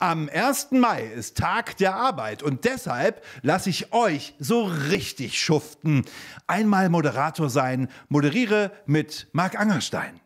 Am 1. Mai ist Tag der Arbeit und deshalb lasse ich euch so richtig schuften. Einmal Moderator sein, moderiere mit Marc Angerstein.